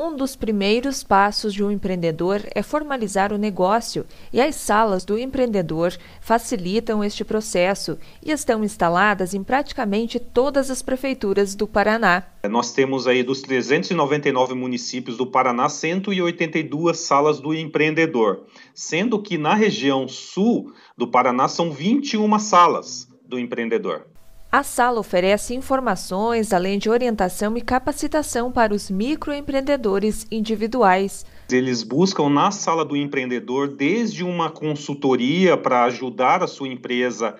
Um dos primeiros passos de um empreendedor é formalizar o negócio, e as salas do empreendedor facilitam este processo e estão instaladas em praticamente todas as prefeituras do Paraná. É, nós temos aí dos 399 municípios do Paraná 182 salas do empreendedor, sendo que na região sul do Paraná são 21 salas do empreendedor. A sala oferece informações, além de orientação e capacitação para os microempreendedores individuais. Eles buscam na sala do empreendedor desde uma consultoria para ajudar a sua empresa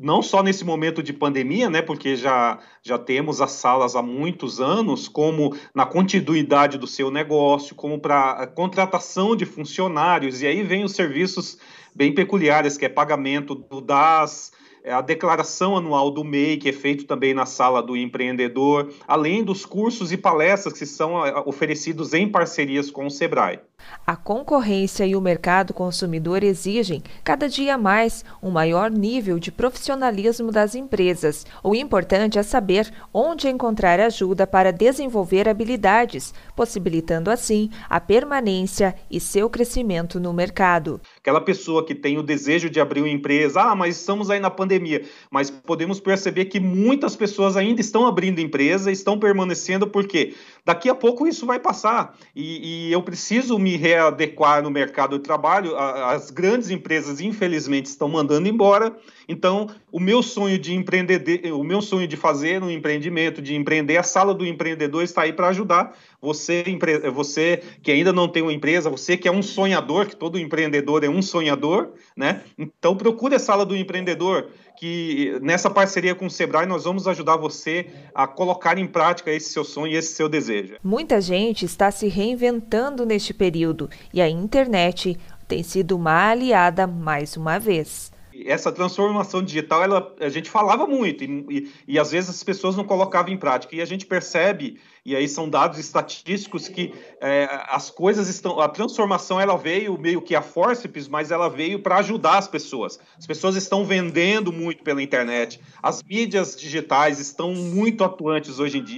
não só nesse momento de pandemia, né, porque já, já temos as salas há muitos anos, como na continuidade do seu negócio, como para a contratação de funcionários, e aí vem os serviços bem peculiares, que é pagamento do DAS, é a declaração anual do MEI, que é feito também na sala do empreendedor, além dos cursos e palestras que são eh, oferecidos em parcerias com o Sebrae. A concorrência e o mercado consumidor exigem, cada dia mais, um maior nível de profissionalismo das empresas. O importante é saber onde encontrar ajuda para desenvolver habilidades, possibilitando assim a permanência e seu crescimento no mercado. Aquela pessoa que tem o desejo de abrir uma empresa, ah, mas estamos aí na pandemia pandemia, mas podemos perceber que muitas pessoas ainda estão abrindo empresa, estão permanecendo, porque daqui a pouco isso vai passar e, e eu preciso me readequar no mercado de trabalho. As grandes empresas, infelizmente, estão mandando embora, então o meu sonho de empreender, o meu sonho de fazer um empreendimento, de empreender, a sala do empreendedor está aí para ajudar você, você que ainda não tem uma empresa, você que é um sonhador, que todo empreendedor é um sonhador, né? Então procure a sala do empreendedor que nessa parceria com o Sebrae nós vamos ajudar você a colocar em prática esse seu sonho e esse seu desejo. Muita gente está se reinventando neste período e a internet tem sido uma aliada mais uma vez essa transformação digital, ela, a gente falava muito e, e, e, às vezes as pessoas não colocavam em prática. E a gente percebe, e aí são dados estatísticos, que é, as coisas estão. A transformação ela veio meio que a forceps, mas ela veio para ajudar as pessoas. As pessoas estão vendendo muito pela internet, as mídias digitais estão muito atuantes hoje em dia.